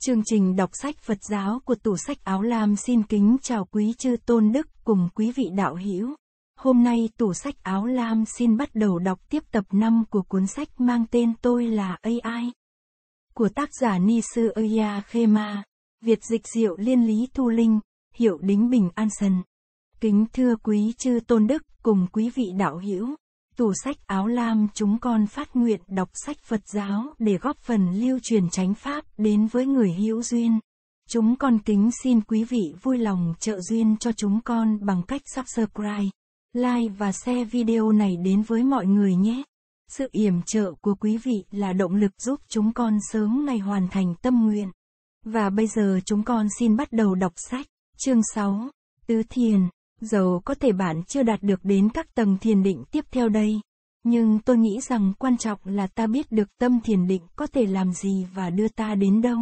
Chương trình đọc sách Phật giáo của tủ sách Áo Lam xin kính chào quý chư tôn đức cùng quý vị đạo hữu. Hôm nay tủ sách Áo Lam xin bắt đầu đọc tiếp tập 5 của cuốn sách mang tên Tôi là AI của tác giả Ni Sư Oya Khema, Việt dịch diệu liên lý Thu Linh, hiệu đính bình An Sân. Kính thưa quý chư tôn đức cùng quý vị đạo hữu tủ sách áo lam chúng con phát nguyện đọc sách Phật giáo để góp phần lưu truyền chánh pháp đến với người hữu duyên. Chúng con kính xin quý vị vui lòng trợ duyên cho chúng con bằng cách subscribe, like và share video này đến với mọi người nhé. Sự yểm trợ của quý vị là động lực giúp chúng con sớm ngày hoàn thành tâm nguyện. Và bây giờ chúng con xin bắt đầu đọc sách, chương 6, Tứ Thiền. Dầu có thể bạn chưa đạt được đến các tầng thiền định tiếp theo đây, nhưng tôi nghĩ rằng quan trọng là ta biết được tâm thiền định có thể làm gì và đưa ta đến đâu.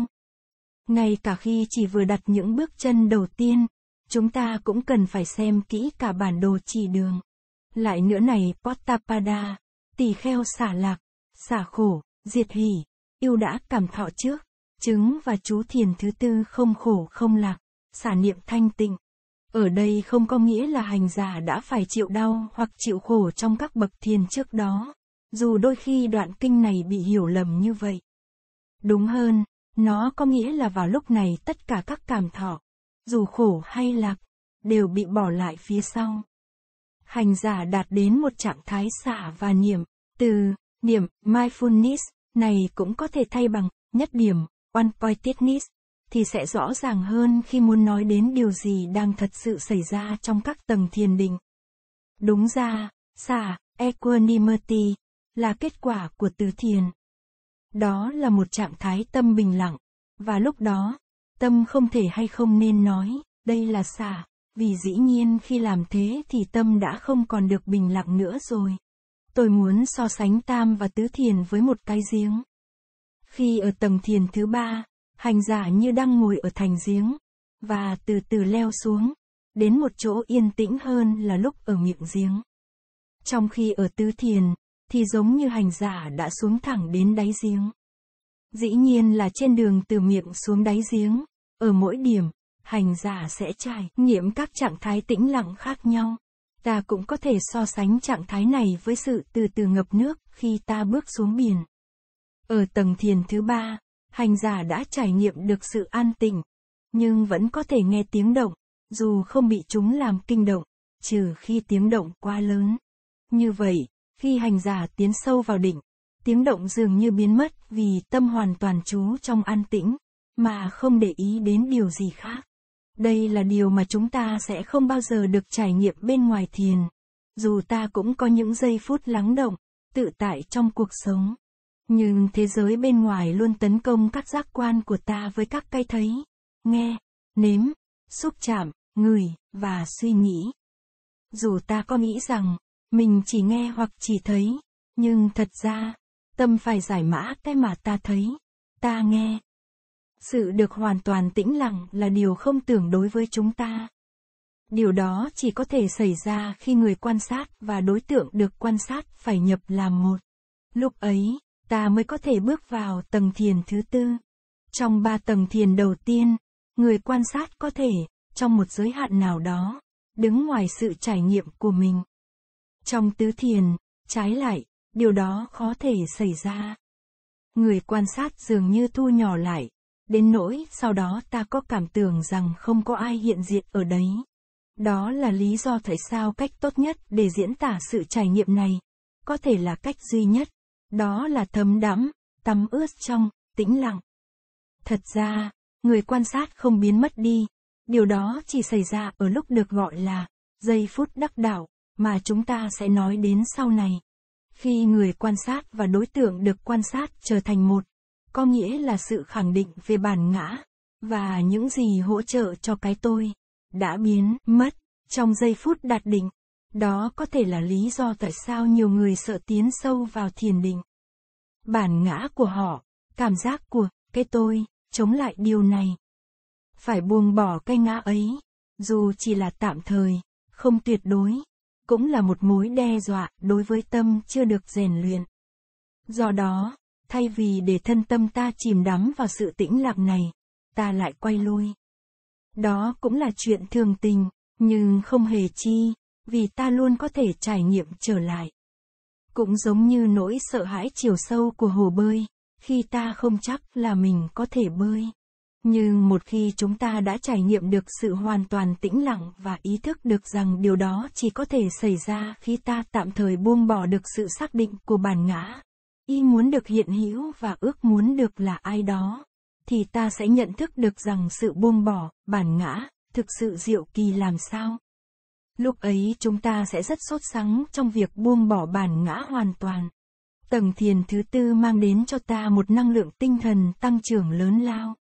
Ngay cả khi chỉ vừa đặt những bước chân đầu tiên, chúng ta cũng cần phải xem kỹ cả bản đồ chỉ đường. Lại nữa này Pottapada, tỳ kheo xả lạc, xả khổ, diệt hỉ, yêu đã cảm thọ trước, chứng và chú thiền thứ tư không khổ không lạc, xả niệm thanh tịnh, ở đây không có nghĩa là hành giả đã phải chịu đau hoặc chịu khổ trong các bậc thiền trước đó, dù đôi khi đoạn kinh này bị hiểu lầm như vậy. Đúng hơn, nó có nghĩa là vào lúc này tất cả các cảm thọ, dù khổ hay lạc, đều bị bỏ lại phía sau. Hành giả đạt đến một trạng thái xả và niệm, từ niệm mindfulness này cũng có thể thay bằng nhất điểm one pointedness thì sẽ rõ ràng hơn khi muốn nói đến điều gì đang thật sự xảy ra trong các tầng thiền định. Đúng ra, xả, equanimity, là kết quả của tứ thiền. Đó là một trạng thái tâm bình lặng, và lúc đó, tâm không thể hay không nên nói, đây là xả, vì dĩ nhiên khi làm thế thì tâm đã không còn được bình lặng nữa rồi. Tôi muốn so sánh tam và tứ thiền với một cái giếng. Khi ở tầng thiền thứ ba, hành giả như đang ngồi ở thành giếng, và từ từ leo xuống, đến một chỗ yên tĩnh hơn là lúc ở miệng giếng. Trong khi ở tứ thiền, thì giống như hành giả đã xuống thẳng đến đáy giếng. Dĩ nhiên là trên đường từ miệng xuống đáy giếng, ở mỗi điểm, hành giả sẽ trải nghiệm các trạng thái tĩnh lặng khác nhau. Ta cũng có thể so sánh trạng thái này với sự từ từ ngập nước khi ta bước xuống biển. Ở tầng thiền thứ ba, hành giả đã trải nghiệm được sự an tịnh, nhưng vẫn có thể nghe tiếng động, dù không bị chúng làm kinh động, trừ khi tiếng động quá lớn. Như vậy, khi hành giả tiến sâu vào định, tiếng động dường như biến mất vì tâm hoàn toàn trú trong an tĩnh, mà không để ý đến điều gì khác. Đây là điều mà chúng ta sẽ không bao giờ được trải nghiệm bên ngoài thiền. Dù ta cũng có những giây phút lắng động, tự tại trong cuộc sống nhưng thế giới bên ngoài luôn tấn công các giác quan của ta với các cái thấy nghe nếm xúc chạm ngửi và suy nghĩ dù ta có nghĩ rằng mình chỉ nghe hoặc chỉ thấy nhưng thật ra tâm phải giải mã cái mà ta thấy ta nghe sự được hoàn toàn tĩnh lặng là điều không tưởng đối với chúng ta điều đó chỉ có thể xảy ra khi người quan sát và đối tượng được quan sát phải nhập làm một lúc ấy ta mới có thể bước vào tầng thiền thứ tư. Trong ba tầng thiền đầu tiên, người quan sát có thể, trong một giới hạn nào đó, đứng ngoài sự trải nghiệm của mình. Trong tứ thiền, trái lại, điều đó khó thể xảy ra. Người quan sát dường như thu nhỏ lại, đến nỗi sau đó ta có cảm tưởng rằng không có ai hiện diện ở đấy. Đó là lý do tại sao cách tốt nhất để diễn tả sự trải nghiệm này, có thể là cách duy nhất đó là thấm đẫm, tắm ướt trong, tĩnh lặng. Thật ra, người quan sát không biến mất đi. Điều đó chỉ xảy ra ở lúc được gọi là giây phút đắc đạo mà chúng ta sẽ nói đến sau này. Khi người quan sát và đối tượng được quan sát trở thành một, có nghĩa là sự khẳng định về bản ngã và những gì hỗ trợ cho cái tôi đã biến mất trong giây phút đạt đỉnh đó có thể là lý do tại sao nhiều người sợ tiến sâu vào thiền định. Bản ngã của họ, cảm giác của cái tôi chống lại điều này. Phải buông bỏ cái ngã ấy, dù chỉ là tạm thời, không tuyệt đối, cũng là một mối đe dọa đối với tâm chưa được rèn luyện. Do đó, thay vì để thân tâm ta chìm đắm vào sự tĩnh lặng này, ta lại quay lui. Đó cũng là chuyện thường tình, nhưng không hề chi vì ta luôn có thể trải nghiệm trở lại. Cũng giống như nỗi sợ hãi chiều sâu của hồ bơi, khi ta không chắc là mình có thể bơi. Nhưng một khi chúng ta đã trải nghiệm được sự hoàn toàn tĩnh lặng và ý thức được rằng điều đó chỉ có thể xảy ra khi ta tạm thời buông bỏ được sự xác định của bản ngã, y muốn được hiện hữu và ước muốn được là ai đó, thì ta sẽ nhận thức được rằng sự buông bỏ, bản ngã, thực sự diệu kỳ làm sao. Lúc ấy chúng ta sẽ rất sốt sắng trong việc buông bỏ bản ngã hoàn toàn. Tầng thiền thứ tư mang đến cho ta một năng lượng tinh thần tăng trưởng lớn lao.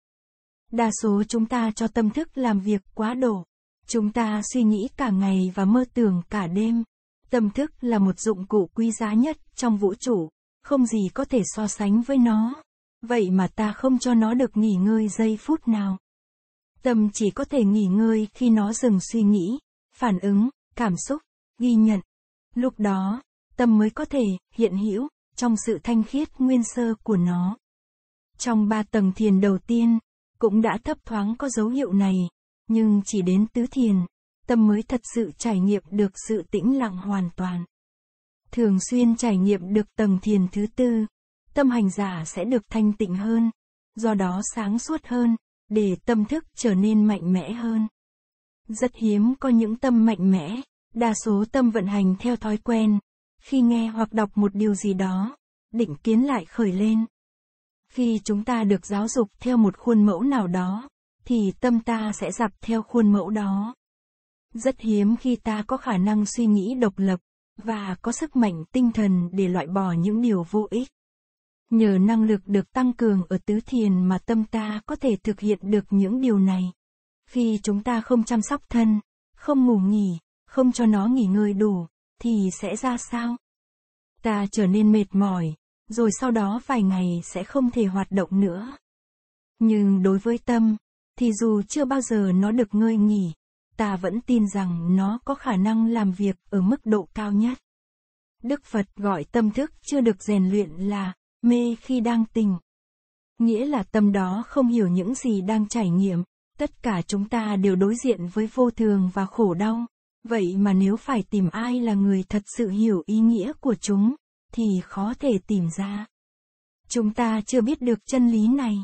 Đa số chúng ta cho tâm thức làm việc quá độ. Chúng ta suy nghĩ cả ngày và mơ tưởng cả đêm. Tâm thức là một dụng cụ quý giá nhất trong vũ trụ, không gì có thể so sánh với nó. Vậy mà ta không cho nó được nghỉ ngơi giây phút nào. Tâm chỉ có thể nghỉ ngơi khi nó dừng suy nghĩ, phản ứng, cảm xúc, ghi nhận. Lúc đó, tâm mới có thể hiện hữu trong sự thanh khiết nguyên sơ của nó. Trong ba tầng thiền đầu tiên, cũng đã thấp thoáng có dấu hiệu này, nhưng chỉ đến tứ thiền, tâm mới thật sự trải nghiệm được sự tĩnh lặng hoàn toàn. Thường xuyên trải nghiệm được tầng thiền thứ tư, tâm hành giả sẽ được thanh tịnh hơn, do đó sáng suốt hơn, để tâm thức trở nên mạnh mẽ hơn. Rất hiếm có những tâm mạnh mẽ, đa số tâm vận hành theo thói quen. Khi nghe hoặc đọc một điều gì đó, định kiến lại khởi lên. Khi chúng ta được giáo dục theo một khuôn mẫu nào đó, thì tâm ta sẽ dập theo khuôn mẫu đó. Rất hiếm khi ta có khả năng suy nghĩ độc lập, và có sức mạnh tinh thần để loại bỏ những điều vô ích. Nhờ năng lực được tăng cường ở tứ thiền mà tâm ta có thể thực hiện được những điều này. Khi chúng ta không chăm sóc thân, không ngủ nghỉ, không cho nó nghỉ ngơi đủ, thì sẽ ra sao? Ta trở nên mệt mỏi, rồi sau đó vài ngày sẽ không thể hoạt động nữa. Nhưng đối với tâm, thì dù chưa bao giờ nó được ngơi nghỉ, ta vẫn tin rằng nó có khả năng làm việc ở mức độ cao nhất. Đức Phật gọi tâm thức chưa được rèn luyện là mê khi đang tỉnh. Nghĩa là tâm đó không hiểu những gì đang trải nghiệm, tất cả chúng ta đều đối diện với vô thường và khổ đau vậy mà nếu phải tìm ai là người thật sự hiểu ý nghĩa của chúng thì khó thể tìm ra chúng ta chưa biết được chân lý này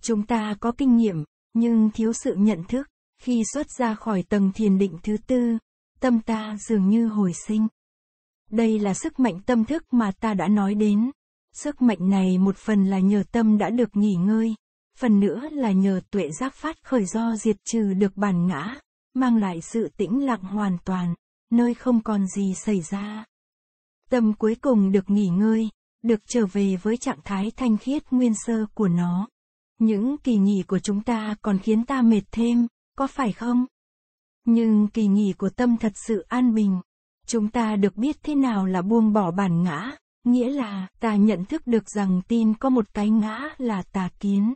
chúng ta có kinh nghiệm nhưng thiếu sự nhận thức khi xuất ra khỏi tầng thiền định thứ tư tâm ta dường như hồi sinh đây là sức mạnh tâm thức mà ta đã nói đến sức mạnh này một phần là nhờ tâm đã được nghỉ ngơi phần nữa là nhờ tuệ giác phát khởi do diệt trừ được bản ngã, mang lại sự tĩnh lặng hoàn toàn, nơi không còn gì xảy ra. Tâm cuối cùng được nghỉ ngơi, được trở về với trạng thái thanh khiết nguyên sơ của nó. Những kỳ nghỉ của chúng ta còn khiến ta mệt thêm, có phải không? Nhưng kỳ nghỉ của tâm thật sự an bình. Chúng ta được biết thế nào là buông bỏ bản ngã, nghĩa là ta nhận thức được rằng tin có một cái ngã là tà kiến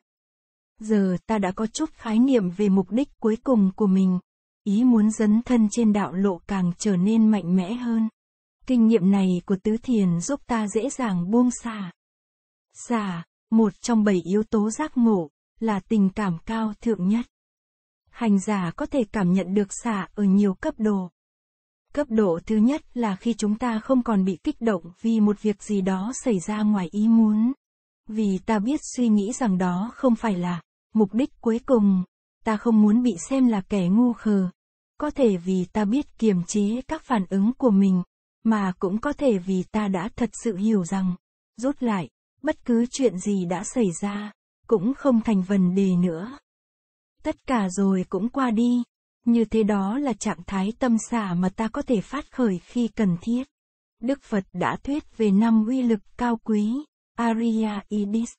giờ ta đã có chút khái niệm về mục đích cuối cùng của mình ý muốn dấn thân trên đạo lộ càng trở nên mạnh mẽ hơn kinh nghiệm này của tứ thiền giúp ta dễ dàng buông xả xả một trong bảy yếu tố giác ngộ là tình cảm cao thượng nhất hành giả có thể cảm nhận được xả ở nhiều cấp độ cấp độ thứ nhất là khi chúng ta không còn bị kích động vì một việc gì đó xảy ra ngoài ý muốn vì ta biết suy nghĩ rằng đó không phải là Mục đích cuối cùng, ta không muốn bị xem là kẻ ngu khờ. Có thể vì ta biết kiềm chế các phản ứng của mình, mà cũng có thể vì ta đã thật sự hiểu rằng, rốt lại, bất cứ chuyện gì đã xảy ra, cũng không thành vấn đề nữa. Tất cả rồi cũng qua đi, như thế đó là trạng thái tâm xả mà ta có thể phát khởi khi cần thiết. Đức Phật đã thuyết về năm uy lực cao quý, Arya Idis.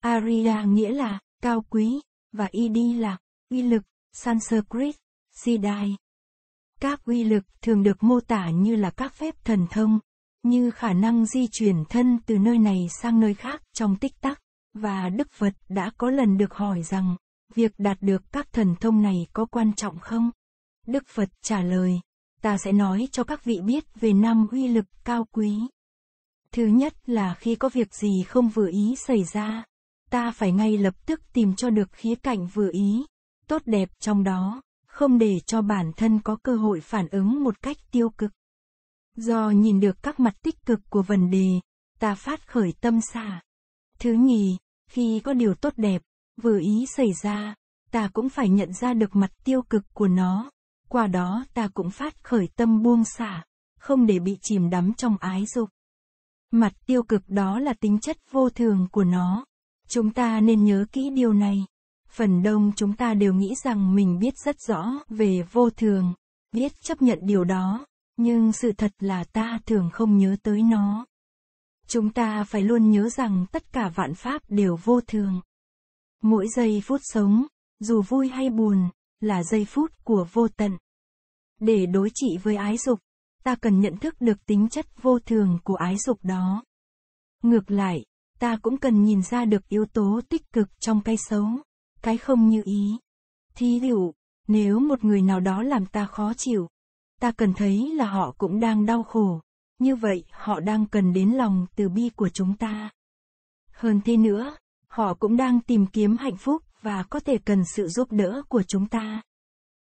Arya nghĩa là cao quý, và y đi là, uy lực, Sanskrit, Siddhai. Các uy lực thường được mô tả như là các phép thần thông, như khả năng di chuyển thân từ nơi này sang nơi khác trong tích tắc, và Đức Phật đã có lần được hỏi rằng, việc đạt được các thần thông này có quan trọng không? Đức Phật trả lời, ta sẽ nói cho các vị biết về năm uy lực cao quý. Thứ nhất là khi có việc gì không vừa ý xảy ra, ta phải ngay lập tức tìm cho được khía cạnh vừa ý, tốt đẹp trong đó, không để cho bản thân có cơ hội phản ứng một cách tiêu cực. Do nhìn được các mặt tích cực của vấn đề, ta phát khởi tâm xả. Thứ nhì, khi có điều tốt đẹp, vừa ý xảy ra, ta cũng phải nhận ra được mặt tiêu cực của nó. Qua đó ta cũng phát khởi tâm buông xả, không để bị chìm đắm trong ái dục. Mặt tiêu cực đó là tính chất vô thường của nó. Chúng ta nên nhớ kỹ điều này. Phần đông chúng ta đều nghĩ rằng mình biết rất rõ về vô thường, biết chấp nhận điều đó, nhưng sự thật là ta thường không nhớ tới nó. Chúng ta phải luôn nhớ rằng tất cả vạn pháp đều vô thường. Mỗi giây phút sống, dù vui hay buồn, là giây phút của vô tận. Để đối trị với ái dục, ta cần nhận thức được tính chất vô thường của ái dục đó. Ngược lại, ta cũng cần nhìn ra được yếu tố tích cực trong cái xấu, cái không như ý. Thí dụ, nếu một người nào đó làm ta khó chịu, ta cần thấy là họ cũng đang đau khổ, như vậy họ đang cần đến lòng từ bi của chúng ta. Hơn thế nữa, họ cũng đang tìm kiếm hạnh phúc và có thể cần sự giúp đỡ của chúng ta.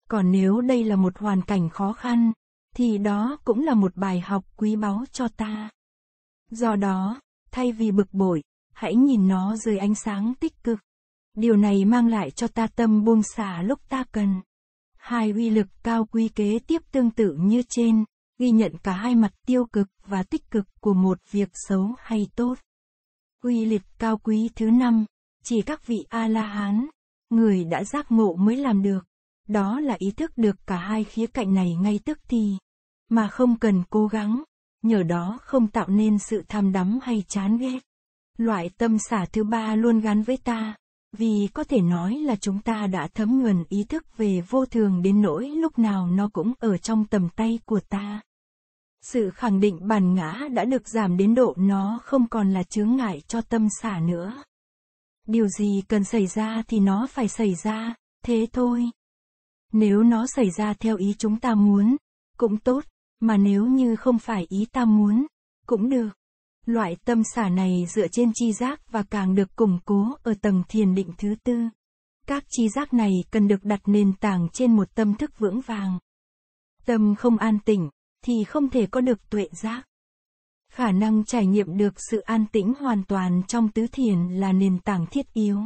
Còn nếu đây là một hoàn cảnh khó khăn, thì đó cũng là một bài học quý báu cho ta. Do đó, thay vì bực bội, hãy nhìn nó dưới ánh sáng tích cực. Điều này mang lại cho ta tâm buông xả lúc ta cần. Hai uy lực cao quý kế tiếp tương tự như trên, ghi nhận cả hai mặt tiêu cực và tích cực của một việc xấu hay tốt. Uy lực cao quý thứ năm, chỉ các vị A-la-hán, người đã giác ngộ mới làm được. Đó là ý thức được cả hai khía cạnh này ngay tức thì, mà không cần cố gắng nhờ đó không tạo nên sự tham đắm hay chán ghét. Loại tâm xả thứ ba luôn gắn với ta, vì có thể nói là chúng ta đã thấm nhuần ý thức về vô thường đến nỗi lúc nào nó cũng ở trong tầm tay của ta. Sự khẳng định bản ngã đã được giảm đến độ nó không còn là chướng ngại cho tâm xả nữa. Điều gì cần xảy ra thì nó phải xảy ra, thế thôi. Nếu nó xảy ra theo ý chúng ta muốn, cũng tốt, mà nếu như không phải ý ta muốn, cũng được. Loại tâm xả này dựa trên chi giác và càng được củng cố ở tầng thiền định thứ tư. Các chi giác này cần được đặt nền tảng trên một tâm thức vững vàng. Tâm không an tĩnh, thì không thể có được tuệ giác. Khả năng trải nghiệm được sự an tĩnh hoàn toàn trong tứ thiền là nền tảng thiết yếu.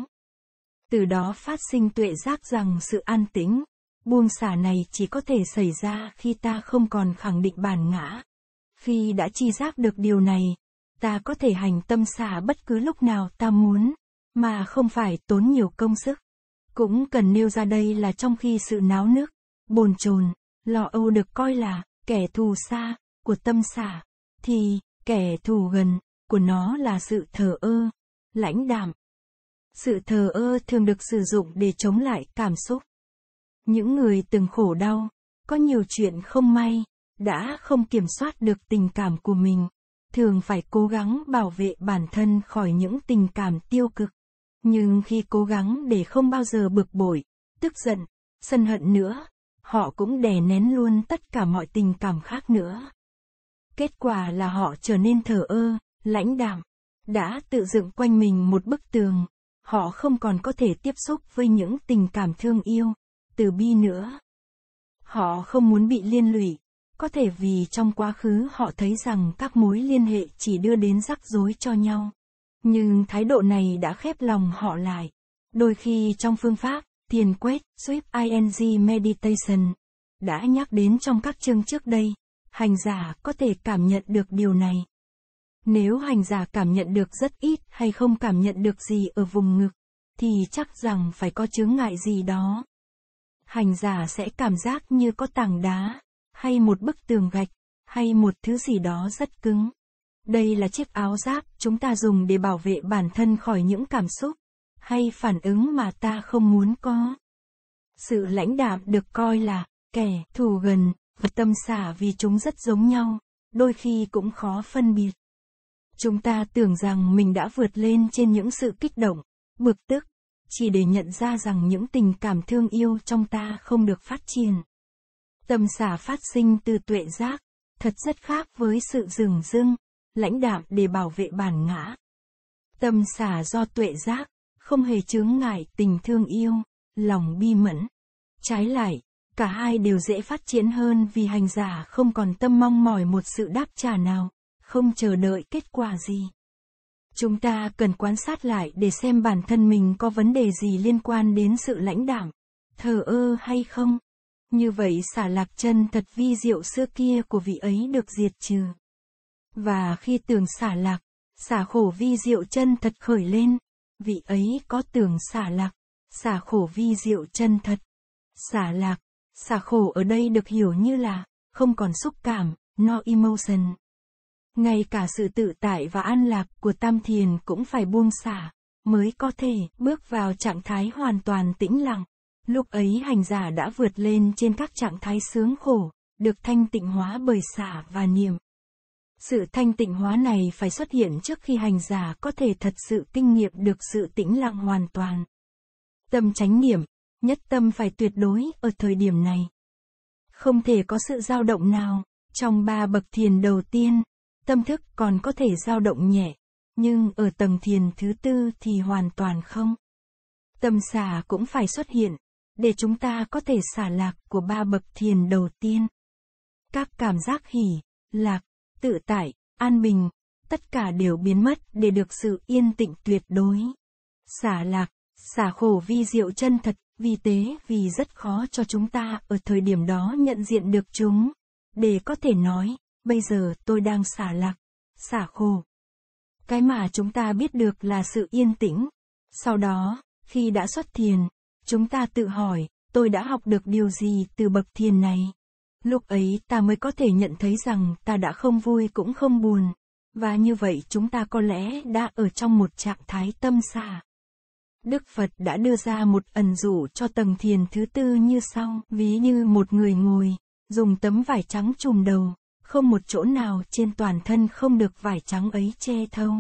Từ đó phát sinh tuệ giác rằng sự an tĩnh, buông xả này chỉ có thể xảy ra khi ta không còn khẳng định bản ngã. Khi đã chi giác được điều này, ta có thể hành tâm xả bất cứ lúc nào ta muốn, mà không phải tốn nhiều công sức. Cũng cần nêu ra đây là trong khi sự náo nước, bồn chồn, lo âu được coi là kẻ thù xa của tâm xả, thì kẻ thù gần của nó là sự thờ ơ, lãnh đạm. Sự thờ ơ thường được sử dụng để chống lại cảm xúc những người từng khổ đau, có nhiều chuyện không may, đã không kiểm soát được tình cảm của mình, thường phải cố gắng bảo vệ bản thân khỏi những tình cảm tiêu cực. Nhưng khi cố gắng để không bao giờ bực bội, tức giận, sân hận nữa, họ cũng đè nén luôn tất cả mọi tình cảm khác nữa. Kết quả là họ trở nên thờ ơ, lãnh đạm, đã tự dựng quanh mình một bức tường, họ không còn có thể tiếp xúc với những tình cảm thương yêu, từ bi nữa. Họ không muốn bị liên lụy, có thể vì trong quá khứ họ thấy rằng các mối liên hệ chỉ đưa đến rắc rối cho nhau. Nhưng thái độ này đã khép lòng họ lại. Đôi khi trong phương pháp, thiền quét, sweep ing meditation, đã nhắc đến trong các chương trước đây, hành giả có thể cảm nhận được điều này. Nếu hành giả cảm nhận được rất ít hay không cảm nhận được gì ở vùng ngực, thì chắc rằng phải có chướng ngại gì đó hành giả sẽ cảm giác như có tảng đá, hay một bức tường gạch, hay một thứ gì đó rất cứng. Đây là chiếc áo giáp chúng ta dùng để bảo vệ bản thân khỏi những cảm xúc, hay phản ứng mà ta không muốn có. Sự lãnh đạm được coi là kẻ thù gần và tâm xả vì chúng rất giống nhau, đôi khi cũng khó phân biệt. Chúng ta tưởng rằng mình đã vượt lên trên những sự kích động, bực tức, chỉ để nhận ra rằng những tình cảm thương yêu trong ta không được phát triển. Tâm xả phát sinh từ tuệ giác, thật rất khác với sự dừng dưng, lãnh đạm để bảo vệ bản ngã. Tâm xả do tuệ giác, không hề chướng ngại tình thương yêu, lòng bi mẫn. Trái lại, cả hai đều dễ phát triển hơn vì hành giả không còn tâm mong mỏi một sự đáp trả nào, không chờ đợi kết quả gì. Chúng ta cần quan sát lại để xem bản thân mình có vấn đề gì liên quan đến sự lãnh đạm, thờ ơ hay không. Như vậy xả lạc chân thật vi diệu xưa kia của vị ấy được diệt trừ. Và khi tưởng xả lạc, xả khổ vi diệu chân thật khởi lên, vị ấy có tưởng xả lạc, xả khổ vi diệu chân thật. Xả lạc, xả khổ ở đây được hiểu như là, không còn xúc cảm, no emotion ngay cả sự tự tại và an lạc của tam thiền cũng phải buông xả, mới có thể bước vào trạng thái hoàn toàn tĩnh lặng. Lúc ấy hành giả đã vượt lên trên các trạng thái sướng khổ, được thanh tịnh hóa bởi xả và niềm. Sự thanh tịnh hóa này phải xuất hiện trước khi hành giả có thể thật sự kinh nghiệm được sự tĩnh lặng hoàn toàn. Tâm chánh niệm, nhất tâm phải tuyệt đối ở thời điểm này. Không thể có sự dao động nào, trong ba bậc thiền đầu tiên, tâm thức còn có thể dao động nhẹ, nhưng ở tầng thiền thứ tư thì hoàn toàn không. Tâm xả cũng phải xuất hiện, để chúng ta có thể xả lạc của ba bậc thiền đầu tiên. Các cảm giác hỉ, lạc, tự tại, an bình, tất cả đều biến mất để được sự yên tịnh tuyệt đối. Xả lạc, xả khổ vi diệu chân thật, vì tế vì rất khó cho chúng ta ở thời điểm đó nhận diện được chúng. Để có thể nói, bây giờ tôi đang xả lạc, xả khổ. Cái mà chúng ta biết được là sự yên tĩnh. Sau đó, khi đã xuất thiền, chúng ta tự hỏi, tôi đã học được điều gì từ bậc thiền này? Lúc ấy ta mới có thể nhận thấy rằng ta đã không vui cũng không buồn, và như vậy chúng ta có lẽ đã ở trong một trạng thái tâm xả. Đức Phật đã đưa ra một ẩn dụ cho tầng thiền thứ tư như sau, ví như một người ngồi, dùng tấm vải trắng trùm đầu, không một chỗ nào trên toàn thân không được vải trắng ấy che thấu.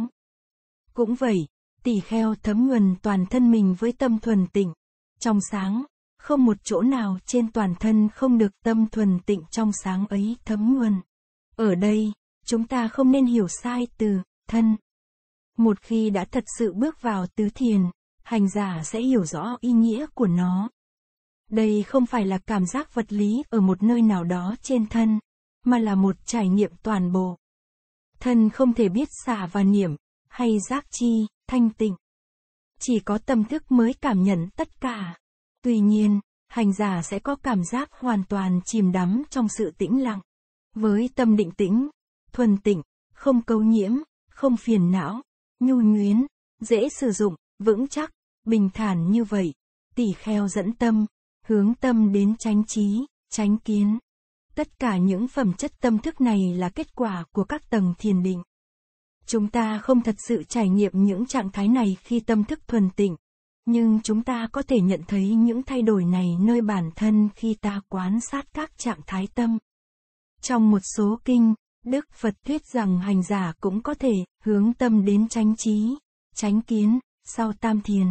Cũng vậy, tỷ kheo thấm nhuần toàn thân mình với tâm thuần tịnh, trong sáng, không một chỗ nào trên toàn thân không được tâm thuần tịnh trong sáng ấy thấm nhuần. Ở đây, chúng ta không nên hiểu sai từ thân. Một khi đã thật sự bước vào tứ thiền, hành giả sẽ hiểu rõ ý nghĩa của nó. Đây không phải là cảm giác vật lý ở một nơi nào đó trên thân, mà là một trải nghiệm toàn bộ. Thân không thể biết xả và niệm, hay giác chi, thanh tịnh. Chỉ có tâm thức mới cảm nhận tất cả. Tuy nhiên, hành giả sẽ có cảm giác hoàn toàn chìm đắm trong sự tĩnh lặng. Với tâm định tĩnh, thuần tịnh, không câu nhiễm, không phiền não, nhu nhuyến, dễ sử dụng, vững chắc, bình thản như vậy, tỷ kheo dẫn tâm, hướng tâm đến tránh trí, tránh kiến. Tất cả những phẩm chất tâm thức này là kết quả của các tầng thiền định. Chúng ta không thật sự trải nghiệm những trạng thái này khi tâm thức thuần tịnh, nhưng chúng ta có thể nhận thấy những thay đổi này nơi bản thân khi ta quan sát các trạng thái tâm. Trong một số kinh, Đức Phật thuyết rằng hành giả cũng có thể hướng tâm đến chánh trí, chánh kiến, sau tam thiền.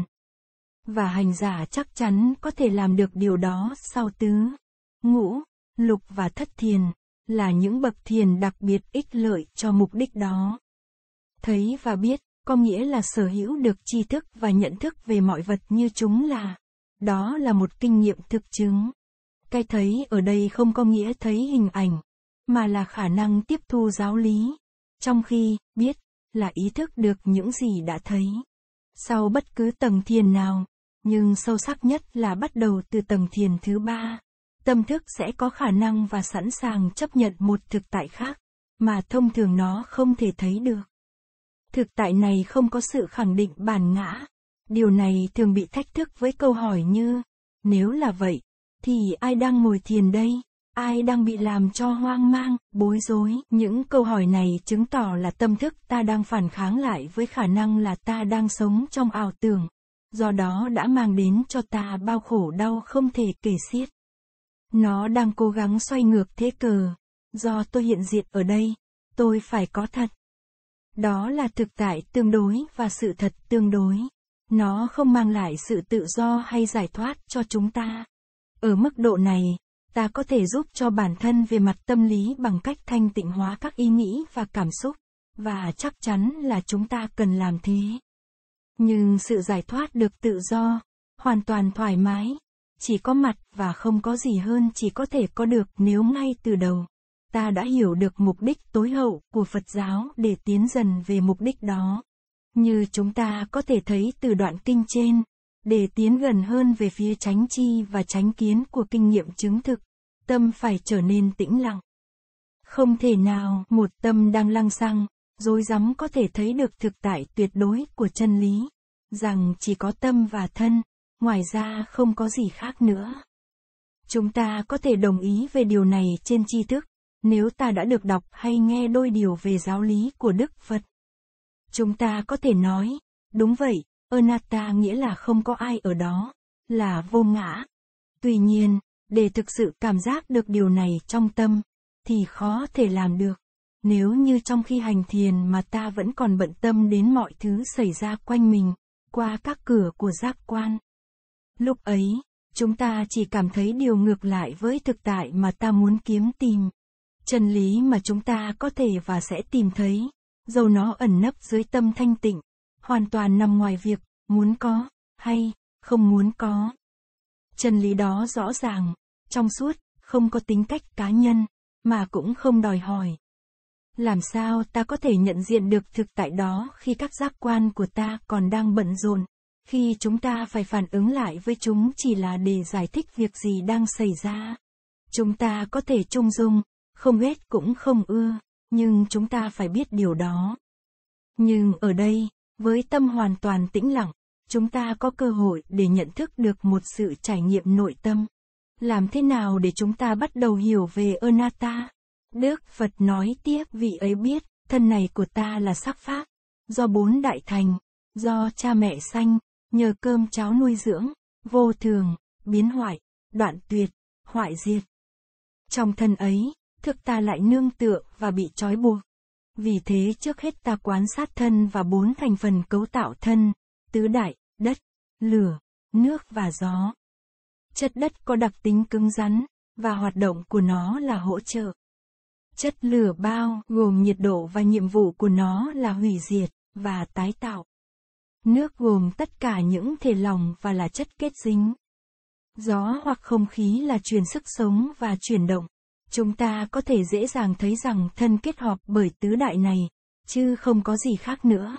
Và hành giả chắc chắn có thể làm được điều đó sau tứ, ngũ, lục và thất thiền, là những bậc thiền đặc biệt ích lợi cho mục đích đó. Thấy và biết, có nghĩa là sở hữu được tri thức và nhận thức về mọi vật như chúng là. Đó là một kinh nghiệm thực chứng. Cái thấy ở đây không có nghĩa thấy hình ảnh, mà là khả năng tiếp thu giáo lý. Trong khi, biết, là ý thức được những gì đã thấy. Sau bất cứ tầng thiền nào, nhưng sâu sắc nhất là bắt đầu từ tầng thiền thứ ba tâm thức sẽ có khả năng và sẵn sàng chấp nhận một thực tại khác, mà thông thường nó không thể thấy được. Thực tại này không có sự khẳng định bản ngã. Điều này thường bị thách thức với câu hỏi như, nếu là vậy, thì ai đang ngồi thiền đây? Ai đang bị làm cho hoang mang, bối rối? Những câu hỏi này chứng tỏ là tâm thức ta đang phản kháng lại với khả năng là ta đang sống trong ảo tưởng, do đó đã mang đến cho ta bao khổ đau không thể kể xiết. Nó đang cố gắng xoay ngược thế cờ. Do tôi hiện diện ở đây, tôi phải có thật. Đó là thực tại tương đối và sự thật tương đối. Nó không mang lại sự tự do hay giải thoát cho chúng ta. Ở mức độ này, ta có thể giúp cho bản thân về mặt tâm lý bằng cách thanh tịnh hóa các ý nghĩ và cảm xúc và chắc chắn là chúng ta cần làm thế nhưng sự giải thoát được tự do hoàn toàn thoải mái chỉ có mặt và không có gì hơn chỉ có thể có được nếu ngay từ đầu ta đã hiểu được mục đích tối hậu của phật giáo để tiến dần về mục đích đó như chúng ta có thể thấy từ đoạn kinh trên để tiến gần hơn về phía chánh chi và chánh kiến của kinh nghiệm chứng thực tâm phải trở nên tĩnh lặng không thể nào một tâm đang lăng xăng dối rắm có thể thấy được thực tại tuyệt đối của chân lý rằng chỉ có tâm và thân ngoài ra không có gì khác nữa chúng ta có thể đồng ý về điều này trên tri thức nếu ta đã được đọc hay nghe đôi điều về giáo lý của đức phật chúng ta có thể nói đúng vậy anatta nghĩa là không có ai ở đó là vô ngã tuy nhiên để thực sự cảm giác được điều này trong tâm thì khó thể làm được nếu như trong khi hành thiền mà ta vẫn còn bận tâm đến mọi thứ xảy ra quanh mình qua các cửa của giác quan Lúc ấy, chúng ta chỉ cảm thấy điều ngược lại với thực tại mà ta muốn kiếm tìm. Chân lý mà chúng ta có thể và sẽ tìm thấy, dầu nó ẩn nấp dưới tâm thanh tịnh, hoàn toàn nằm ngoài việc muốn có hay không muốn có. Chân lý đó rõ ràng, trong suốt, không có tính cách cá nhân, mà cũng không đòi hỏi. Làm sao ta có thể nhận diện được thực tại đó khi các giác quan của ta còn đang bận rộn? khi chúng ta phải phản ứng lại với chúng chỉ là để giải thích việc gì đang xảy ra chúng ta có thể trung dung không ghét cũng không ưa nhưng chúng ta phải biết điều đó nhưng ở đây với tâm hoàn toàn tĩnh lặng chúng ta có cơ hội để nhận thức được một sự trải nghiệm nội tâm làm thế nào để chúng ta bắt đầu hiểu về anatta đức phật nói tiếp vị ấy biết thân này của ta là sắc pháp do bốn đại thành do cha mẹ sanh nhờ cơm cháo nuôi dưỡng, vô thường, biến hoại, đoạn tuyệt, hoại diệt. Trong thân ấy, thực ta lại nương tựa và bị trói buộc. Vì thế trước hết ta quán sát thân và bốn thành phần cấu tạo thân, tứ đại, đất, lửa, nước và gió. Chất đất có đặc tính cứng rắn, và hoạt động của nó là hỗ trợ. Chất lửa bao gồm nhiệt độ và nhiệm vụ của nó là hủy diệt, và tái tạo. Nước gồm tất cả những thể lỏng và là chất kết dính. Gió hoặc không khí là truyền sức sống và chuyển động. Chúng ta có thể dễ dàng thấy rằng thân kết hợp bởi tứ đại này, chứ không có gì khác nữa.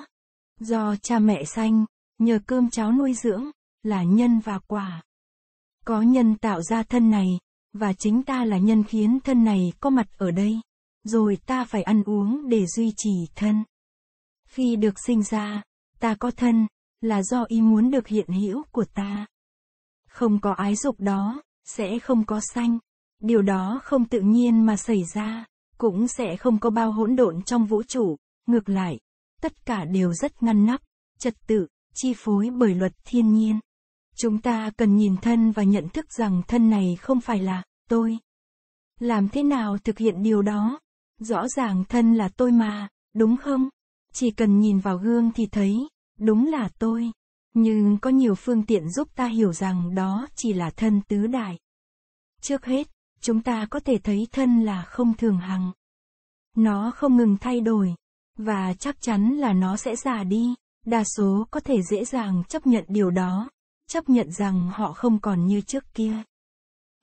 Do cha mẹ sanh, nhờ cơm cháo nuôi dưỡng, là nhân và quả. Có nhân tạo ra thân này, và chính ta là nhân khiến thân này có mặt ở đây, rồi ta phải ăn uống để duy trì thân. Khi được sinh ra, Ta có thân, là do ý muốn được hiện hữu của ta. Không có ái dục đó, sẽ không có sanh. Điều đó không tự nhiên mà xảy ra, cũng sẽ không có bao hỗn độn trong vũ trụ, ngược lại, tất cả đều rất ngăn nắp, trật tự, chi phối bởi luật thiên nhiên. Chúng ta cần nhìn thân và nhận thức rằng thân này không phải là tôi. Làm thế nào thực hiện điều đó? Rõ ràng thân là tôi mà, đúng không? Chỉ cần nhìn vào gương thì thấy, đúng là tôi. Nhưng có nhiều phương tiện giúp ta hiểu rằng đó chỉ là thân tứ đại. Trước hết, chúng ta có thể thấy thân là không thường hằng. Nó không ngừng thay đổi, và chắc chắn là nó sẽ già đi, đa số có thể dễ dàng chấp nhận điều đó, chấp nhận rằng họ không còn như trước kia.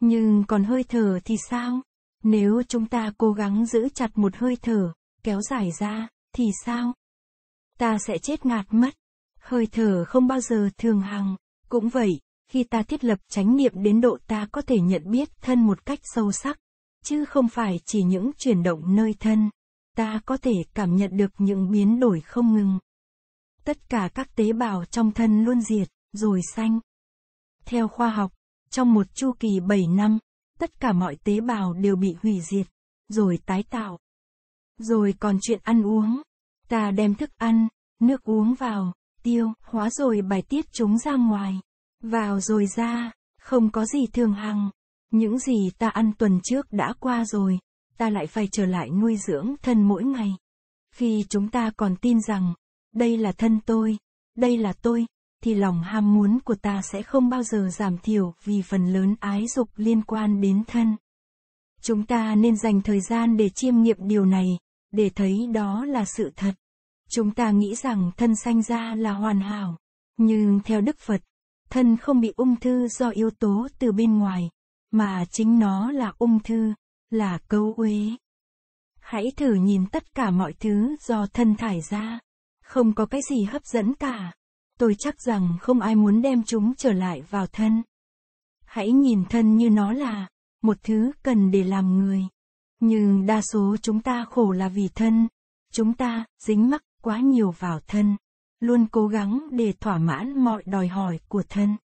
Nhưng còn hơi thở thì sao? Nếu chúng ta cố gắng giữ chặt một hơi thở, kéo dài ra, thì sao? Ta sẽ chết ngạt mất hơi thở không bao giờ thường hằng. Cũng vậy, khi ta thiết lập chánh niệm đến độ ta có thể nhận biết thân một cách sâu sắc, chứ không phải chỉ những chuyển động nơi thân, ta có thể cảm nhận được những biến đổi không ngừng. Tất cả các tế bào trong thân luôn diệt, rồi xanh. Theo khoa học, trong một chu kỳ 7 năm, tất cả mọi tế bào đều bị hủy diệt, rồi tái tạo. Rồi còn chuyện ăn uống, ta đem thức ăn, nước uống vào, tiêu, hóa rồi bài tiết chúng ra ngoài, vào rồi ra, không có gì thường hằng. Những gì ta ăn tuần trước đã qua rồi, ta lại phải trở lại nuôi dưỡng thân mỗi ngày. Khi chúng ta còn tin rằng, đây là thân tôi, đây là tôi, thì lòng ham muốn của ta sẽ không bao giờ giảm thiểu vì phần lớn ái dục liên quan đến thân. Chúng ta nên dành thời gian để chiêm nghiệm điều này, để thấy đó là sự thật. Chúng ta nghĩ rằng thân sanh ra là hoàn hảo, nhưng theo Đức Phật, thân không bị ung thư do yếu tố từ bên ngoài, mà chính nó là ung thư, là câu uế. Hãy thử nhìn tất cả mọi thứ do thân thải ra, không có cái gì hấp dẫn cả. Tôi chắc rằng không ai muốn đem chúng trở lại vào thân. Hãy nhìn thân như nó là một thứ cần để làm người. Nhưng đa số chúng ta khổ là vì thân, chúng ta dính mắc quá nhiều vào thân, luôn cố gắng để thỏa mãn mọi đòi hỏi của thân.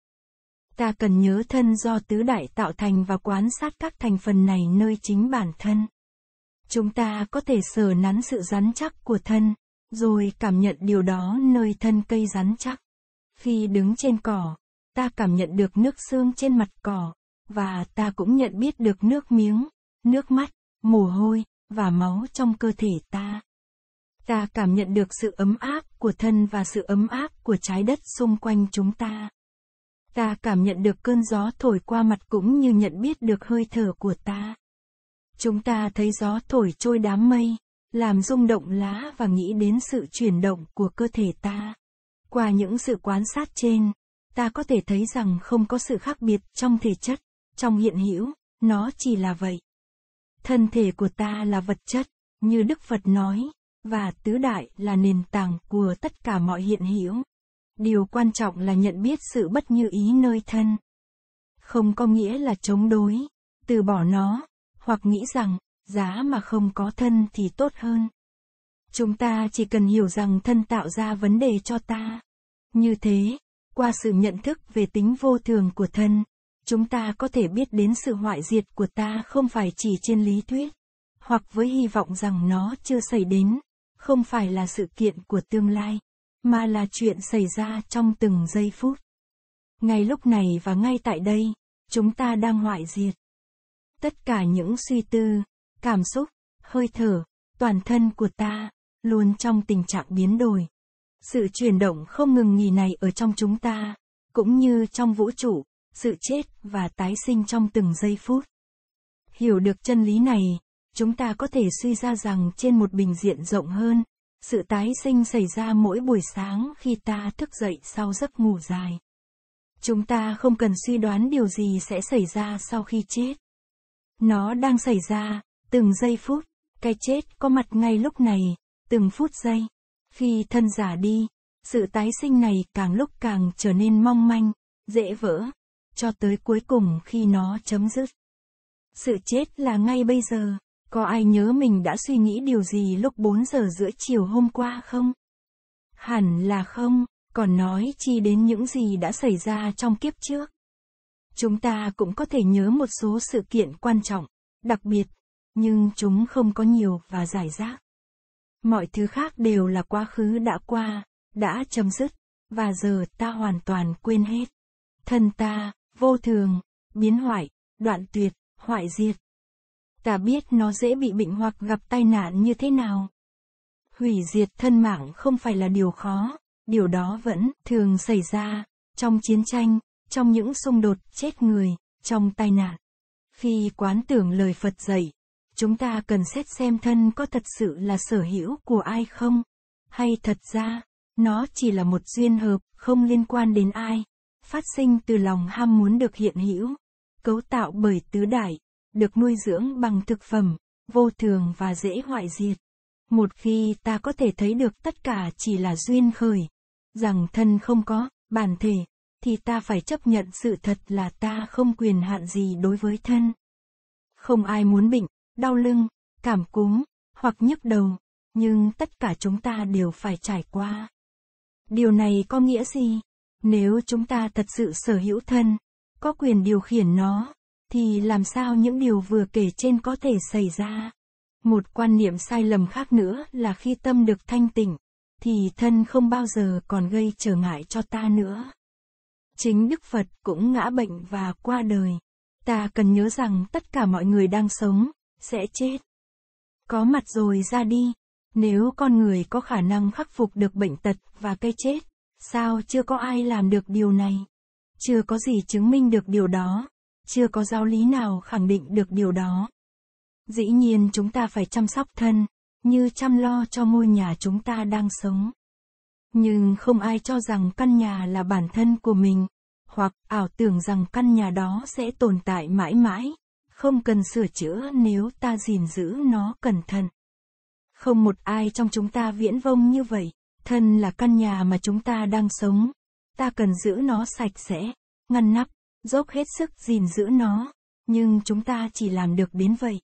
Ta cần nhớ thân do tứ đại tạo thành và quán sát các thành phần này nơi chính bản thân. Chúng ta có thể sờ nắn sự rắn chắc của thân, rồi cảm nhận điều đó nơi thân cây rắn chắc. Khi đứng trên cỏ, ta cảm nhận được nước xương trên mặt cỏ, và ta cũng nhận biết được nước miếng, nước mắt, mồ hôi, và máu trong cơ thể ta ta cảm nhận được sự ấm áp của thân và sự ấm áp của trái đất xung quanh chúng ta ta cảm nhận được cơn gió thổi qua mặt cũng như nhận biết được hơi thở của ta chúng ta thấy gió thổi trôi đám mây làm rung động lá và nghĩ đến sự chuyển động của cơ thể ta qua những sự quan sát trên ta có thể thấy rằng không có sự khác biệt trong thể chất trong hiện hữu nó chỉ là vậy thân thể của ta là vật chất như đức phật nói và tứ đại là nền tảng của tất cả mọi hiện hữu. Điều quan trọng là nhận biết sự bất như ý nơi thân. Không có nghĩa là chống đối, từ bỏ nó, hoặc nghĩ rằng, giá mà không có thân thì tốt hơn. Chúng ta chỉ cần hiểu rằng thân tạo ra vấn đề cho ta. Như thế, qua sự nhận thức về tính vô thường của thân, chúng ta có thể biết đến sự hoại diệt của ta không phải chỉ trên lý thuyết, hoặc với hy vọng rằng nó chưa xảy đến không phải là sự kiện của tương lai mà là chuyện xảy ra trong từng giây phút ngay lúc này và ngay tại đây chúng ta đang hoại diệt tất cả những suy tư cảm xúc hơi thở toàn thân của ta luôn trong tình trạng biến đổi sự chuyển động không ngừng nghỉ này ở trong chúng ta cũng như trong vũ trụ sự chết và tái sinh trong từng giây phút hiểu được chân lý này chúng ta có thể suy ra rằng trên một bình diện rộng hơn, sự tái sinh xảy ra mỗi buổi sáng khi ta thức dậy sau giấc ngủ dài. Chúng ta không cần suy đoán điều gì sẽ xảy ra sau khi chết. Nó đang xảy ra, từng giây phút, cái chết có mặt ngay lúc này, từng phút giây. Khi thân giả đi, sự tái sinh này càng lúc càng trở nên mong manh, dễ vỡ, cho tới cuối cùng khi nó chấm dứt. Sự chết là ngay bây giờ. Có ai nhớ mình đã suy nghĩ điều gì lúc 4 giờ rưỡi chiều hôm qua không? Hẳn là không, còn nói chi đến những gì đã xảy ra trong kiếp trước. Chúng ta cũng có thể nhớ một số sự kiện quan trọng, đặc biệt, nhưng chúng không có nhiều và giải rác. Mọi thứ khác đều là quá khứ đã qua, đã chấm dứt, và giờ ta hoàn toàn quên hết. Thân ta, vô thường, biến hoại, đoạn tuyệt, hoại diệt, Ta biết nó dễ bị bệnh hoặc gặp tai nạn như thế nào. Hủy diệt thân mạng không phải là điều khó, điều đó vẫn thường xảy ra, trong chiến tranh, trong những xung đột chết người, trong tai nạn. Khi quán tưởng lời Phật dạy, chúng ta cần xét xem thân có thật sự là sở hữu của ai không, hay thật ra, nó chỉ là một duyên hợp, không liên quan đến ai, phát sinh từ lòng ham muốn được hiện hữu, cấu tạo bởi tứ đại, được nuôi dưỡng bằng thực phẩm, vô thường và dễ hoại diệt. Một khi ta có thể thấy được tất cả chỉ là duyên khởi, rằng thân không có, bản thể, thì ta phải chấp nhận sự thật là ta không quyền hạn gì đối với thân. Không ai muốn bệnh, đau lưng, cảm cúm, hoặc nhức đầu, nhưng tất cả chúng ta đều phải trải qua. Điều này có nghĩa gì? Nếu chúng ta thật sự sở hữu thân, có quyền điều khiển nó, thì làm sao những điều vừa kể trên có thể xảy ra? Một quan niệm sai lầm khác nữa là khi tâm được thanh tịnh, thì thân không bao giờ còn gây trở ngại cho ta nữa. Chính Đức Phật cũng ngã bệnh và qua đời. Ta cần nhớ rằng tất cả mọi người đang sống, sẽ chết. Có mặt rồi ra đi. Nếu con người có khả năng khắc phục được bệnh tật và cái chết, sao chưa có ai làm được điều này? Chưa có gì chứng minh được điều đó chưa có giáo lý nào khẳng định được điều đó. Dĩ nhiên chúng ta phải chăm sóc thân, như chăm lo cho ngôi nhà chúng ta đang sống. Nhưng không ai cho rằng căn nhà là bản thân của mình, hoặc ảo tưởng rằng căn nhà đó sẽ tồn tại mãi mãi, không cần sửa chữa nếu ta gìn giữ nó cẩn thận. Không một ai trong chúng ta viễn vông như vậy, thân là căn nhà mà chúng ta đang sống, ta cần giữ nó sạch sẽ, ngăn nắp dốc hết sức gìn giữ nó, nhưng chúng ta chỉ làm được đến vậy.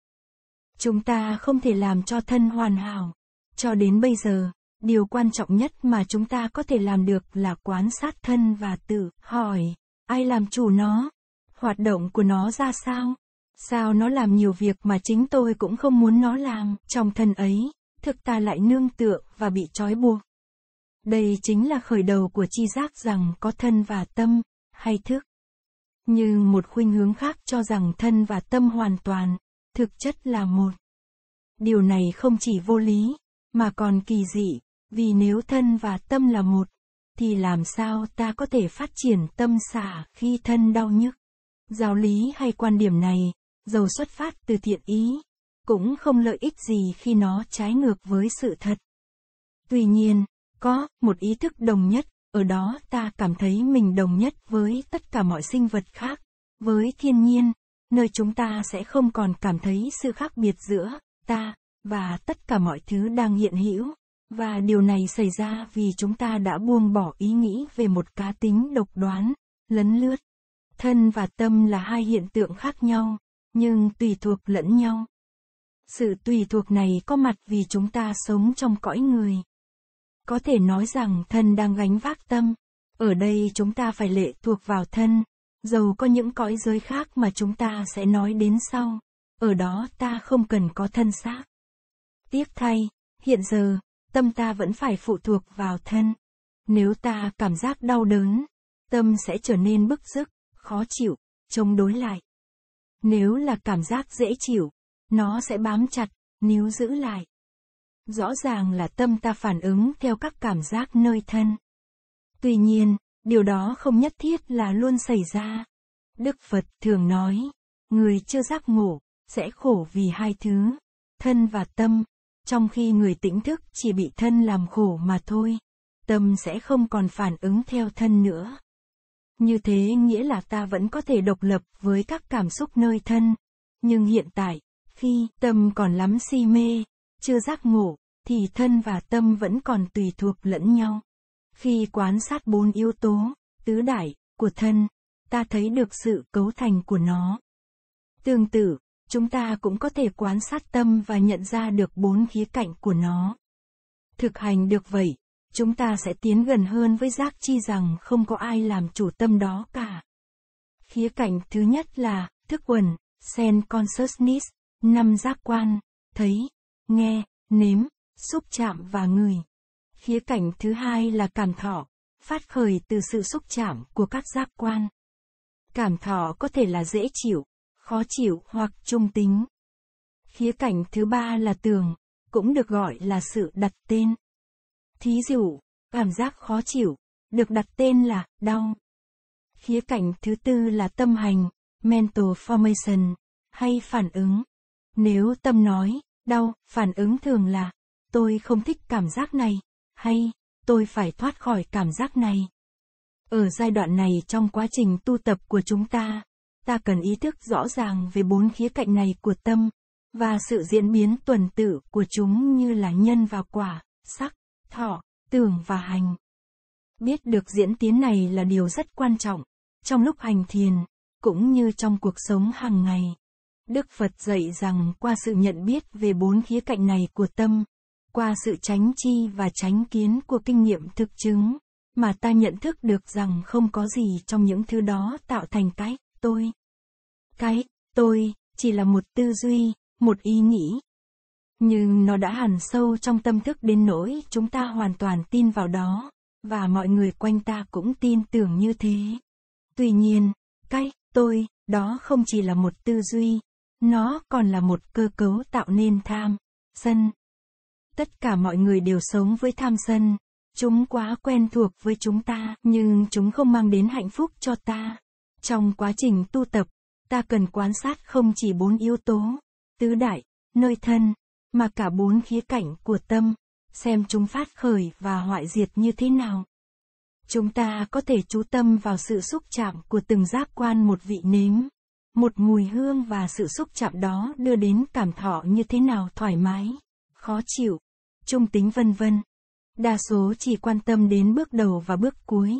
Chúng ta không thể làm cho thân hoàn hảo. Cho đến bây giờ, điều quan trọng nhất mà chúng ta có thể làm được là quan sát thân và tự hỏi, ai làm chủ nó? Hoạt động của nó ra sao? Sao nó làm nhiều việc mà chính tôi cũng không muốn nó làm, trong thân ấy, thực ta lại nương tựa và bị trói buộc. Đây chính là khởi đầu của chi giác rằng có thân và tâm, hay thức như một khuynh hướng khác cho rằng thân và tâm hoàn toàn, thực chất là một. Điều này không chỉ vô lý, mà còn kỳ dị, vì nếu thân và tâm là một, thì làm sao ta có thể phát triển tâm xả khi thân đau nhức? Giáo lý hay quan điểm này, dầu xuất phát từ thiện ý, cũng không lợi ích gì khi nó trái ngược với sự thật. Tuy nhiên, có một ý thức đồng nhất ở đó ta cảm thấy mình đồng nhất với tất cả mọi sinh vật khác, với thiên nhiên, nơi chúng ta sẽ không còn cảm thấy sự khác biệt giữa ta và tất cả mọi thứ đang hiện hữu và điều này xảy ra vì chúng ta đã buông bỏ ý nghĩ về một cá tính độc đoán lấn lướt thân và tâm là hai hiện tượng khác nhau nhưng tùy thuộc lẫn nhau sự tùy thuộc này có mặt vì chúng ta sống trong cõi người có thể nói rằng thân đang gánh vác tâm. Ở đây chúng ta phải lệ thuộc vào thân, dầu có những cõi giới khác mà chúng ta sẽ nói đến sau. Ở đó ta không cần có thân xác. Tiếc thay, hiện giờ, tâm ta vẫn phải phụ thuộc vào thân. Nếu ta cảm giác đau đớn, tâm sẽ trở nên bức rức, khó chịu, chống đối lại. Nếu là cảm giác dễ chịu, nó sẽ bám chặt, níu giữ lại. Rõ ràng là tâm ta phản ứng theo các cảm giác nơi thân. Tuy nhiên, điều đó không nhất thiết là luôn xảy ra. Đức Phật thường nói, người chưa giác ngộ, sẽ khổ vì hai thứ, thân và tâm, trong khi người tỉnh thức chỉ bị thân làm khổ mà thôi, tâm sẽ không còn phản ứng theo thân nữa. Như thế nghĩa là ta vẫn có thể độc lập với các cảm xúc nơi thân, nhưng hiện tại, khi tâm còn lắm si mê, chưa giác ngộ, thì thân và tâm vẫn còn tùy thuộc lẫn nhau. Khi quan sát bốn yếu tố, tứ đại, của thân, ta thấy được sự cấu thành của nó. Tương tự, chúng ta cũng có thể quan sát tâm và nhận ra được bốn khía cạnh của nó. Thực hành được vậy, chúng ta sẽ tiến gần hơn với giác chi rằng không có ai làm chủ tâm đó cả. Khía cạnh thứ nhất là, thức quần, sen consciousness, năm giác quan, thấy, nghe, nếm, xúc chạm và người. Khía cạnh thứ hai là cảm thọ, phát khởi từ sự xúc chạm của các giác quan. Cảm thọ có thể là dễ chịu, khó chịu hoặc trung tính. Khía cạnh thứ ba là tường, cũng được gọi là sự đặt tên. Thí dụ, cảm giác khó chịu, được đặt tên là đau. Khía cạnh thứ tư là tâm hành, mental formation, hay phản ứng. Nếu tâm nói, đau, phản ứng thường là tôi không thích cảm giác này, hay, tôi phải thoát khỏi cảm giác này. Ở giai đoạn này trong quá trình tu tập của chúng ta, ta cần ý thức rõ ràng về bốn khía cạnh này của tâm, và sự diễn biến tuần tự của chúng như là nhân và quả, sắc, thọ, tưởng và hành. Biết được diễn tiến này là điều rất quan trọng, trong lúc hành thiền, cũng như trong cuộc sống hàng ngày. Đức Phật dạy rằng qua sự nhận biết về bốn khía cạnh này của tâm, qua sự tránh chi và tránh kiến của kinh nghiệm thực chứng mà ta nhận thức được rằng không có gì trong những thứ đó tạo thành cái tôi cái tôi chỉ là một tư duy một ý nghĩ nhưng nó đã hằn sâu trong tâm thức đến nỗi chúng ta hoàn toàn tin vào đó và mọi người quanh ta cũng tin tưởng như thế tuy nhiên cái tôi đó không chỉ là một tư duy nó còn là một cơ cấu tạo nên tham sân tất cả mọi người đều sống với tham sân chúng quá quen thuộc với chúng ta nhưng chúng không mang đến hạnh phúc cho ta trong quá trình tu tập ta cần quan sát không chỉ bốn yếu tố tứ đại nơi thân mà cả bốn khía cạnh của tâm xem chúng phát khởi và hoại diệt như thế nào chúng ta có thể chú tâm vào sự xúc chạm của từng giác quan một vị nếm một mùi hương và sự xúc chạm đó đưa đến cảm thọ như thế nào thoải mái khó chịu trung tính vân vân. Đa số chỉ quan tâm đến bước đầu và bước cuối,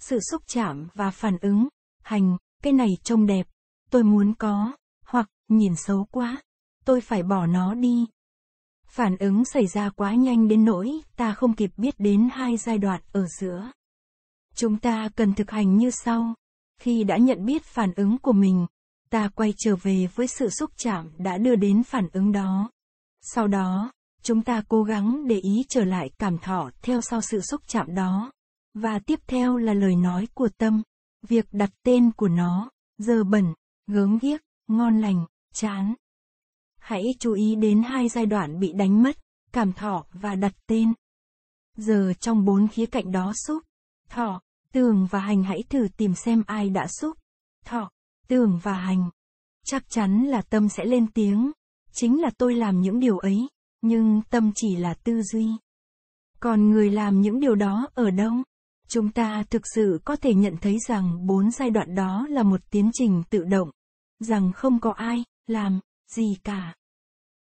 sự xúc chạm và phản ứng, hành, cái này trông đẹp, tôi muốn có, hoặc nhìn xấu quá, tôi phải bỏ nó đi. Phản ứng xảy ra quá nhanh đến nỗi ta không kịp biết đến hai giai đoạn ở giữa. Chúng ta cần thực hành như sau. Khi đã nhận biết phản ứng của mình, ta quay trở về với sự xúc chạm đã đưa đến phản ứng đó. Sau đó, chúng ta cố gắng để ý trở lại cảm thọ theo sau sự xúc chạm đó. Và tiếp theo là lời nói của tâm, việc đặt tên của nó, giờ bẩn, gớm ghiếc, ngon lành, chán. Hãy chú ý đến hai giai đoạn bị đánh mất, cảm thọ và đặt tên. Giờ trong bốn khía cạnh đó xúc, thọ, tường và hành hãy thử tìm xem ai đã xúc, thọ, tường và hành. Chắc chắn là tâm sẽ lên tiếng, chính là tôi làm những điều ấy nhưng tâm chỉ là tư duy còn người làm những điều đó ở đâu chúng ta thực sự có thể nhận thấy rằng bốn giai đoạn đó là một tiến trình tự động rằng không có ai làm gì cả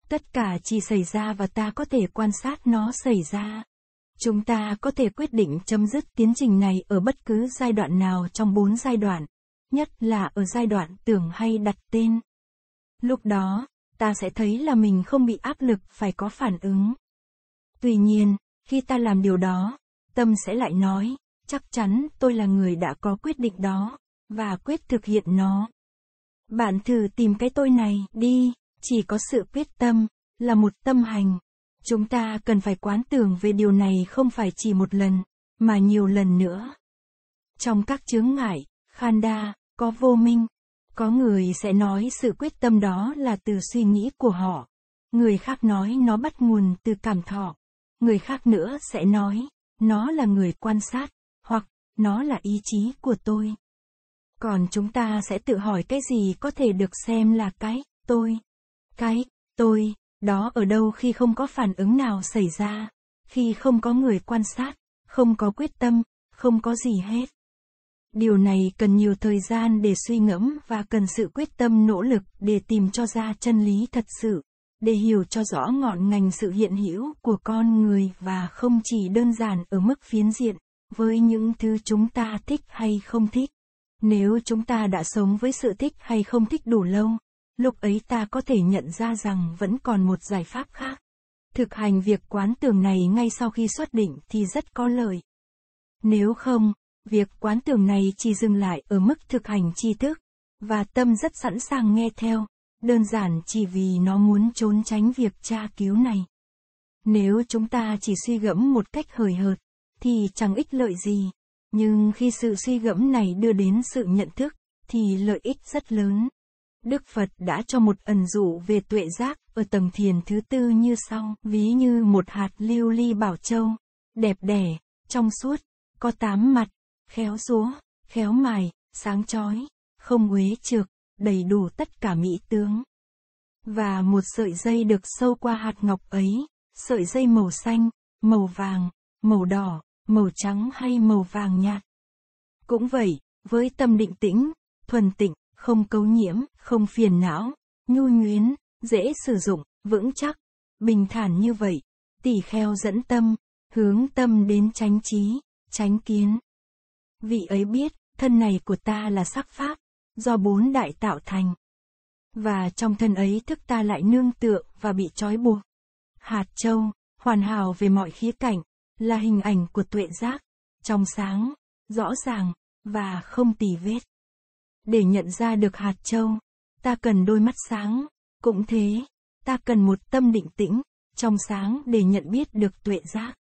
tất cả chỉ xảy ra và ta có thể quan sát nó xảy ra chúng ta có thể quyết định chấm dứt tiến trình này ở bất cứ giai đoạn nào trong bốn giai đoạn nhất là ở giai đoạn tưởng hay đặt tên lúc đó ta sẽ thấy là mình không bị áp lực phải có phản ứng. Tuy nhiên, khi ta làm điều đó, tâm sẽ lại nói, chắc chắn tôi là người đã có quyết định đó, và quyết thực hiện nó. Bạn thử tìm cái tôi này đi, chỉ có sự quyết tâm, là một tâm hành. Chúng ta cần phải quán tưởng về điều này không phải chỉ một lần, mà nhiều lần nữa. Trong các chướng ngại, khanda, có vô minh, có người sẽ nói sự quyết tâm đó là từ suy nghĩ của họ. Người khác nói nó bắt nguồn từ cảm thọ. Người khác nữa sẽ nói, nó là người quan sát, hoặc, nó là ý chí của tôi. Còn chúng ta sẽ tự hỏi cái gì có thể được xem là cái, tôi. Cái, tôi, đó ở đâu khi không có phản ứng nào xảy ra, khi không có người quan sát, không có quyết tâm, không có gì hết điều này cần nhiều thời gian để suy ngẫm và cần sự quyết tâm nỗ lực để tìm cho ra chân lý thật sự để hiểu cho rõ ngọn ngành sự hiện hữu của con người và không chỉ đơn giản ở mức phiến diện với những thứ chúng ta thích hay không thích nếu chúng ta đã sống với sự thích hay không thích đủ lâu lúc ấy ta có thể nhận ra rằng vẫn còn một giải pháp khác thực hành việc quán tưởng này ngay sau khi xuất định thì rất có lợi nếu không việc quán tưởng này chỉ dừng lại ở mức thực hành tri thức và tâm rất sẵn sàng nghe theo đơn giản chỉ vì nó muốn trốn tránh việc tra cứu này nếu chúng ta chỉ suy gẫm một cách hời hợt thì chẳng ích lợi gì nhưng khi sự suy gẫm này đưa đến sự nhận thức thì lợi ích rất lớn đức phật đã cho một ẩn dụ về tuệ giác ở tầng thiền thứ tư như sau ví như một hạt lưu ly li bảo châu đẹp đẻ trong suốt có tám mặt khéo rúa, khéo mài, sáng chói, không uế trược, đầy đủ tất cả mỹ tướng. Và một sợi dây được sâu qua hạt ngọc ấy, sợi dây màu xanh, màu vàng, màu đỏ, màu trắng hay màu vàng nhạt. Cũng vậy, với tâm định tĩnh, thuần tịnh, không cấu nhiễm, không phiền não, nhu nhuyến, dễ sử dụng, vững chắc, bình thản như vậy, tỷ kheo dẫn tâm, hướng tâm đến chánh trí, chánh kiến. Vị ấy biết, thân này của ta là sắc pháp, do bốn đại tạo thành. Và trong thân ấy thức ta lại nương tựa và bị trói buộc. Hạt châu, hoàn hảo về mọi khía cạnh, là hình ảnh của tuệ giác, trong sáng, rõ ràng, và không tì vết. Để nhận ra được hạt châu, ta cần đôi mắt sáng, cũng thế, ta cần một tâm định tĩnh, trong sáng để nhận biết được tuệ giác.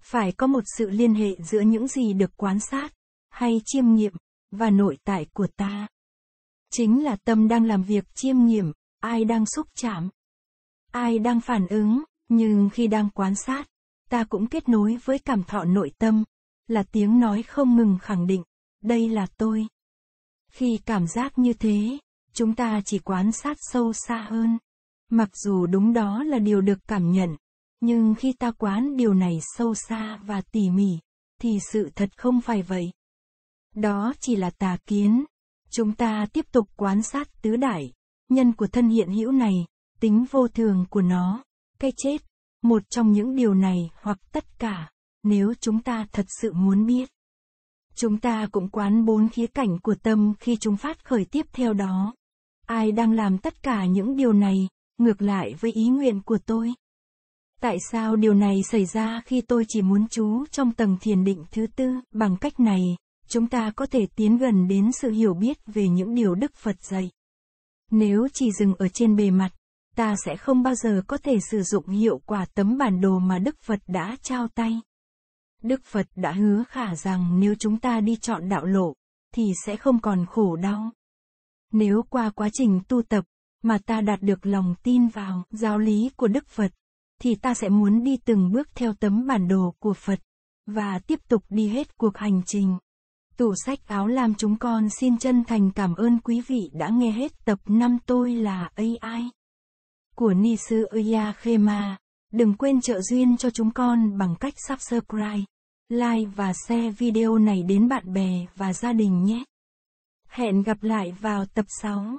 Phải có một sự liên hệ giữa những gì được quan sát hay chiêm nghiệm và nội tại của ta chính là tâm đang làm việc chiêm nghiệm ai đang xúc chạm ai đang phản ứng nhưng khi đang quan sát ta cũng kết nối với cảm thọ nội tâm là tiếng nói không ngừng khẳng định đây là tôi khi cảm giác như thế chúng ta chỉ quan sát sâu xa hơn mặc dù đúng đó là điều được cảm nhận nhưng khi ta quán điều này sâu xa và tỉ mỉ thì sự thật không phải vậy đó chỉ là tà kiến. Chúng ta tiếp tục quan sát tứ đại, nhân của thân hiện hữu này, tính vô thường của nó, cái chết, một trong những điều này hoặc tất cả, nếu chúng ta thật sự muốn biết. Chúng ta cũng quán bốn khía cảnh của tâm khi chúng phát khởi tiếp theo đó. Ai đang làm tất cả những điều này, ngược lại với ý nguyện của tôi? Tại sao điều này xảy ra khi tôi chỉ muốn chú trong tầng thiền định thứ tư bằng cách này? chúng ta có thể tiến gần đến sự hiểu biết về những điều Đức Phật dạy. Nếu chỉ dừng ở trên bề mặt, ta sẽ không bao giờ có thể sử dụng hiệu quả tấm bản đồ mà Đức Phật đã trao tay. Đức Phật đã hứa khả rằng nếu chúng ta đi chọn đạo lộ, thì sẽ không còn khổ đau. Nếu qua quá trình tu tập, mà ta đạt được lòng tin vào giáo lý của Đức Phật, thì ta sẽ muốn đi từng bước theo tấm bản đồ của Phật, và tiếp tục đi hết cuộc hành trình. Tủ sách áo lam chúng con xin chân thành cảm ơn quý vị đã nghe hết tập 5 tôi là AI của Ni sư Oya Khema. Đừng quên trợ duyên cho chúng con bằng cách subscribe, like và share video này đến bạn bè và gia đình nhé. Hẹn gặp lại vào tập 6.